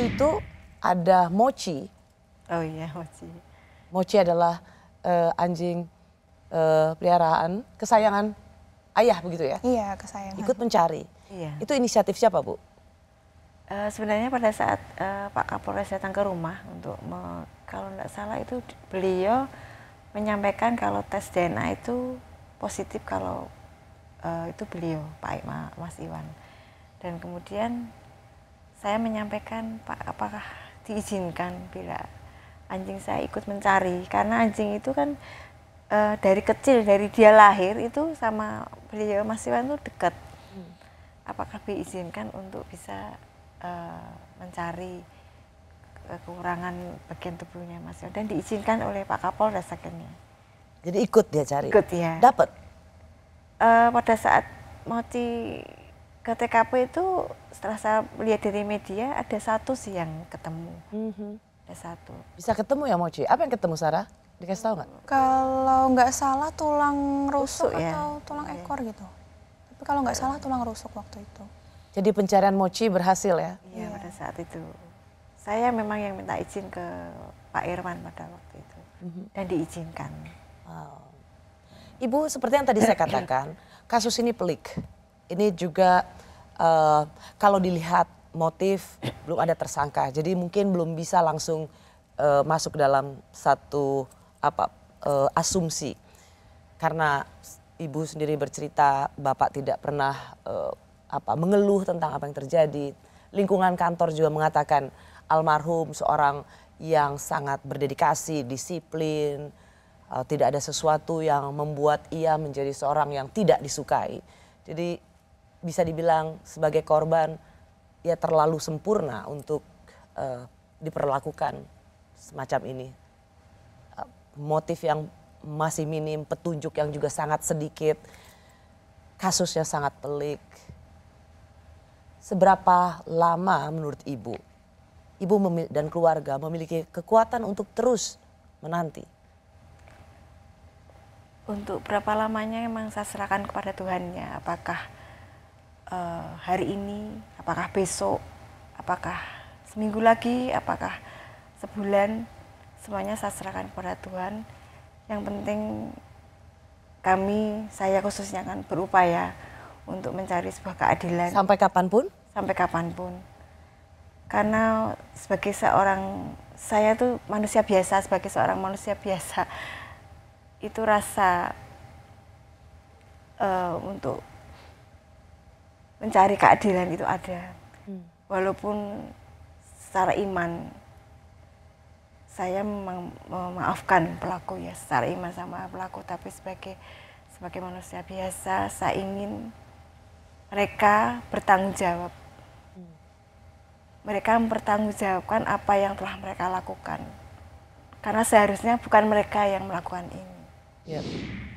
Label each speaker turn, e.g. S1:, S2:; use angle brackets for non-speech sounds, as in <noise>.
S1: waktu itu ada Mochi. Oh iya, Mochi. Mochi adalah uh, anjing uh, peliharaan kesayangan ayah begitu ya?
S2: Iya, kesayangan. Ikut mencari. Iya.
S1: Itu inisiatif siapa, Bu?
S2: Uh, sebenarnya pada saat uh, Pak Kapolres datang ke rumah untuk me, kalau tidak salah itu beliau menyampaikan kalau tes DNA itu positif kalau uh, itu beliau Pak Ima, Mas Iwan dan kemudian saya menyampaikan Pak apakah diizinkan bila anjing saya ikut mencari karena anjing itu kan e, dari kecil dari dia lahir itu sama beliau Mas Iwan itu dekat apakah diizinkan untuk bisa e, mencari kekurangan bagian tubuhnya Mas Iwan dan diizinkan oleh Pak Kapolres
S1: akhirnya jadi ikut dia cari ikut ya dapat
S2: e, pada saat mau ke TKP itu setelah saya lihat dari media ada
S1: satu sih yang ketemu.
S2: Mm-hmm. Ada satu.
S1: Bisa ketemu ya Mochi? Apa yang ketemu Sarah? Dikasih tahu nggak? Kalau nggak salah tulang rusuk, rusuk ya? atau
S2: tulang oh, ekor gitu. Tapi kalau nggak salah tulang rusuk waktu itu.
S1: Jadi pencarian Mochi berhasil ya? Iya
S2: pada saat itu. Saya memang yang minta izin ke Pak Irwan pada waktu itu. Mm-hmm. Dan
S1: diizinkan. Wow. Ibu seperti yang tadi saya katakan, kasus ini pelik ini juga uh, kalau dilihat motif <clears throat> belum ada tersangka. Jadi mungkin belum bisa langsung uh, masuk dalam satu apa uh, asumsi. Karena ibu sendiri bercerita bapak tidak pernah uh, apa mengeluh tentang apa yang terjadi. Lingkungan kantor juga mengatakan almarhum seorang yang sangat berdedikasi, disiplin, tidak ada sesuatu yang membuat ia menjadi seorang yang tidak disukai. Jadi bisa dibilang sebagai korban ya terlalu sempurna untuk uh, diperlakukan semacam ini. Eh, motif yang masih minim, petunjuk yang juga sangat sedikit, kasusnya sangat pelik. Seberapa lama menurut Ibu, Ibu dan keluarga memiliki kekuatan untuk terus menanti?
S2: Untuk berapa lamanya emang saya serahkan kepada Tuhan Tuhannya, apakah hari ini, apakah besok, apakah seminggu lagi, apakah sebulan, semuanya saya serahkan kepada Tuhan. Yang penting kami, saya khususnya akan berupaya untuk mencari sebuah keadilan. Sampai kapanpun? Sampai kapanpun. Karena sebagai seorang, saya tuh manusia biasa, sebagai seorang manusia biasa, itu rasa uh, untuk mencari keadilan itu ada hmm. walaupun secara iman saya memaafkan pelaku ya secara iman sama pelaku tapi sebagai sebagai manusia biasa saya ingin mereka bertanggung jawab hmm. mereka mempertanggungjawabkan apa yang telah mereka lakukan karena seharusnya bukan mereka yang melakukan ini yep. Ya.